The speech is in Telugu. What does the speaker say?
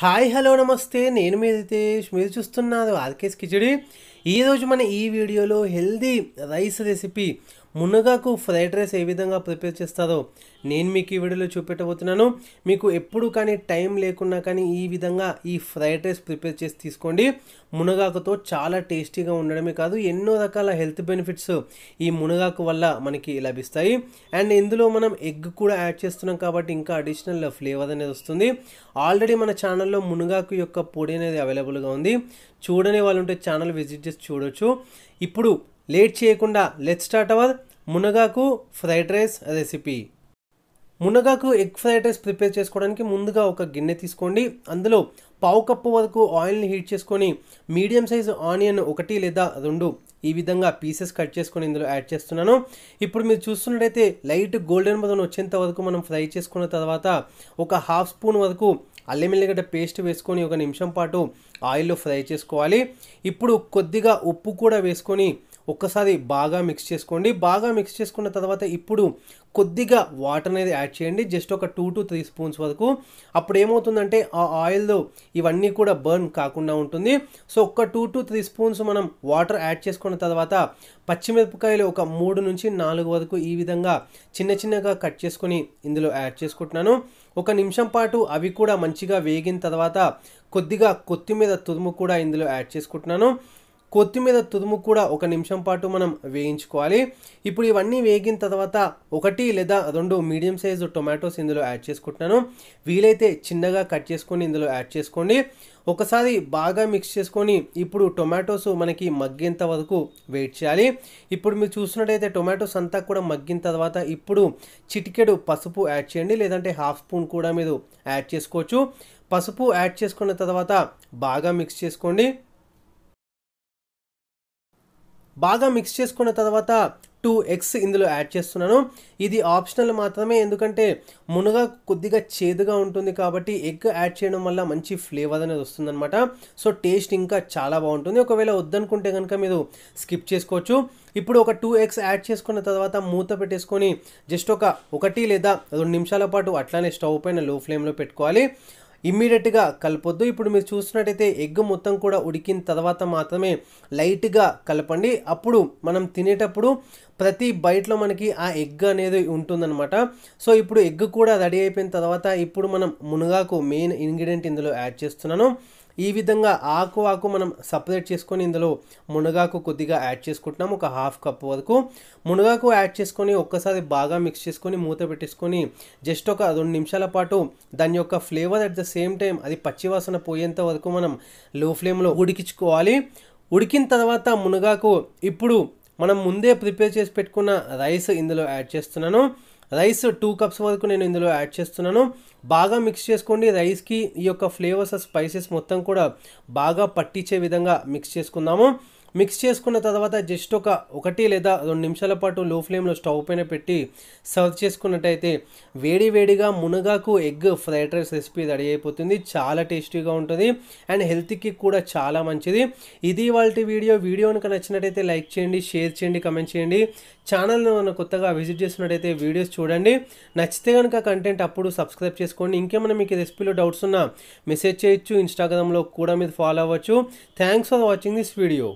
హాయ్ హలో నమస్తే నేను మీదైతే మీరు చూస్తున్నారు ఆర్కేస్ కిచడి ఈరోజు మన ఈ వీడియోలో హెల్దీ రైస్ రెసిపీ మునగాకు ఫ్రైడ్ రైస్ ఏ విధంగా ప్రిపేర్ చేస్తారో నేను మీకు ఈ వీడియోలో చూపెట్టబోతున్నాను మీకు ఎప్పుడు కానీ టైం లేకున్నా కానీ ఈ విధంగా ఈ ఫ్రైడ్ రైస్ ప్రిపేర్ చేసి తీసుకోండి మునగాకుతో చాలా టేస్టీగా ఉండడమే కాదు ఎన్నో రకాల హెల్త్ బెనిఫిట్స్ ఈ మునగాకు వల్ల మనకి లభిస్తాయి అండ్ ఇందులో మనం ఎగ్ కూడా యాడ్ చేస్తున్నాం కాబట్టి ఇంకా అడిషనల్ ఫ్లేవర్ అనేది వస్తుంది ఆల్రెడీ మన ఛానల్లో మునగాకు యొక్క పొడి అనేది అవైలబుల్గా ఉంది చూడని వాళ్ళు ఉంటే ఛానల్ విజిట్ చేసి చూడొచ్చు ఇప్పుడు లేట్ చేయకుండా లెట్ స్టార్ట్ అవర్ మునగాకు ఫ్రైడ్ రైస్ రెసిపీ మునగాకు ఎగ్ ఫ్రైడ్ రైస్ ప్రిపేర్ చేసుకోవడానికి ముందుగా ఒక గిన్నె తీసుకోండి అందులో పావు కప్పు వరకు ఆయిల్ని హీట్ చేసుకొని మీడియం సైజు ఆనియన్ ఒకటి లేదా రెండు ఈ విధంగా పీసెస్ కట్ చేసుకొని ఇందులో యాడ్ చేస్తున్నాను ఇప్పుడు మీరు చూస్తున్నట్టయితే లైట్ గోల్డెన్ బదన్ వచ్చేంత వరకు మనం ఫ్రై చేసుకున్న తర్వాత ఒక హాఫ్ స్పూన్ వరకు అల్లం ఎల్లిగడ్డ పేస్ట్ వేసుకొని ఒక నిమిషం పాటు ఆయిల్లో ఫ్రై చేసుకోవాలి ఇప్పుడు కొద్దిగా ఉప్పు కూడా వేసుకొని ఒక్కసారి బాగా మిక్స్ చేసుకోండి బాగా మిక్స్ చేసుకున్న తర్వాత ఇప్పుడు కొద్దిగా వాటర్ అనేది యాడ్ చేయండి జస్ట్ ఒక టూ టు త్రీ స్పూన్స్ వరకు అప్పుడు ఏమవుతుందంటే ఆ ఆయిల్లో ఇవన్నీ కూడా బర్న్ కాకుండా ఉంటుంది సో ఒక టూ టు త్రీ స్పూన్స్ మనం వాటర్ యాడ్ చేసుకున్న తర్వాత పచ్చిమిరపకాయలు ఒక మూడు నుంచి నాలుగు వరకు ఈ విధంగా చిన్న చిన్నగా కట్ చేసుకొని ఇందులో యాడ్ చేసుకుంటున్నాను ఒక నిమిషం పాటు అవి కూడా మంచిగా వేగిన తర్వాత కొద్దిగా కొత్తిమీర తురుము కూడా ఇందులో యాడ్ చేసుకుంటున్నాను కొత్తిమీర తురుము కూడా ఒక నిమిషం పాటు మనం వేయించుకోవాలి ఇప్పుడు ఇవన్నీ వేగిన తర్వాత ఒకటి లేదా రెండు మీడియం సైజు టొమాటోస్ ఇందులో యాడ్ చేసుకుంటున్నాను వీలైతే చిన్నగా కట్ చేసుకొని ఇందులో యాడ్ చేసుకోండి ఒకసారి బాగా మిక్స్ చేసుకొని ఇప్పుడు టొమాటోస్ మనకి మగ్గేంత వరకు వెయిట్ చేయాలి ఇప్పుడు మీరు చూసినట్టయితే టొమాటోస్ అంతా కూడా మగ్గిన తర్వాత ఇప్పుడు చిటికెడు పసుపు యాడ్ చేయండి లేదంటే హాఫ్ స్పూన్ కూడా మీరు యాడ్ చేసుకోవచ్చు పసుపు యాడ్ చేసుకున్న తర్వాత బాగా మిక్స్ చేసుకోండి బాగా మిక్స్ చేసుకున్న తర్వాత టూ ఎగ్స్ ఇందులో యాడ్ చేస్తున్నాను ఇది ఆప్షనల్ మాత్రమే ఎందుకంటే మునగ కొద్దిగా చేదుగా ఉంటుంది కాబట్టి ఎగ్ యాడ్ చేయడం వల్ల మంచి ఫ్లేవర్ అనేది వస్తుందన్నమాట సో టేస్ట్ ఇంకా చాలా బాగుంటుంది ఒకవేళ వద్దనుకుంటే కనుక మీరు స్కిప్ చేసుకోవచ్చు ఇప్పుడు ఒక టూ ఎగ్స్ యాడ్ చేసుకున్న తర్వాత మూత పెట్టేసుకొని జస్ట్ ఒక ఒకటి లేదా రెండు నిమిషాల పాటు అట్లానే స్టవ్ పైన లో ఫ్లేమ్లో పెట్టుకోవాలి ఇమ్మీడియట్గా కలపొద్దు ఇప్పుడు మీరు చూసినట్టయితే ఎగ్ మొత్తం కూడా ఉడికిన తర్వాత మాత్రమే లైట్గా కలపండి అప్పుడు మనం తినేటప్పుడు ప్రతి బైట్లో మనకి ఆ ఎగ్ అనేది ఉంటుందన్నమాట సో ఇప్పుడు ఎగ్ కూడా రెడీ అయిపోయిన తర్వాత ఇప్పుడు మనం మునగాకు మెయిన్ ఇంగ్రీడియంట్ ఇందులో యాడ్ చేస్తున్నాను ఈ విధంగా ఆకు ఆకు మనం సపరేట్ చేసుకొని ఇందులో మునగాకు కొద్దిగా యాడ్ చేసుకుంటున్నాం ఒక హాఫ్ కప్ వరకు మునగాకు యాడ్ చేసుకొని ఒక్కసారి బాగా మిక్స్ చేసుకొని మూత పెట్టేసుకొని జస్ట్ ఒక రెండు నిమిషాల పాటు దాని యొక్క flavour at the same time అది పచ్చివాసన పోయేంత వరకు మనం లో ఫ్లేమ్లో ఉడికించుకోవాలి ఉడికిన తర్వాత మునగాకు ఇప్పుడు మనం ముందే ప్రిపేర్ చేసి పెట్టుకున్న రైస్ ఇందులో యాడ్ చేస్తున్నాను రైస్ టూ కప్స్ వరకు నేను ఇందులో యాడ్ చేస్తున్నాను బాగా మిక్స్ చేసుకోండి రైస్కి ఈ యొక్క ఫ్లేవర్స్ స్పైసెస్ మొత్తం కూడా బాగా పట్టించే విధంగా మిక్స్ చేసుకుందాము మిక్స్ చేసుకున్న తర్వాత జస్ట్ ఒక ఒకటి లేదా రెండు నిమిషాల పాటు లో ఫ్లేమ్లో స్టవ్ పైన పెట్టి సర్వ్ చేసుకున్నట్టయితే వేడి వేడిగా మునగాకు egg fried rice recipe ready అయిపోతుంది చాలా టేస్టీగా ఉంటుంది అండ్ హెల్త్కి కూడా చాలా మంచిది ఇది వాళ్ళ వీడియో వీడియో నచ్చినట్టయితే లైక్ చేయండి షేర్ చేయండి కమెంట్ చేయండి ఛానల్ను మనం కొత్తగా విజిట్ చేసినట్టయితే వీడియోస్ చూడండి నచ్చితే కనుక కంటెంట్ అప్పుడు సబ్స్క్రైబ్ చేసుకోండి ఇంకేమైనా మీకు రెసిపీలో డౌట్స్ ఉన్నా మెసేజ్ చేయొచ్చు ఇన్స్టాగ్రామ్లో కూడా మీరు ఫాలో అవ్వచ్చు thanks for watching this video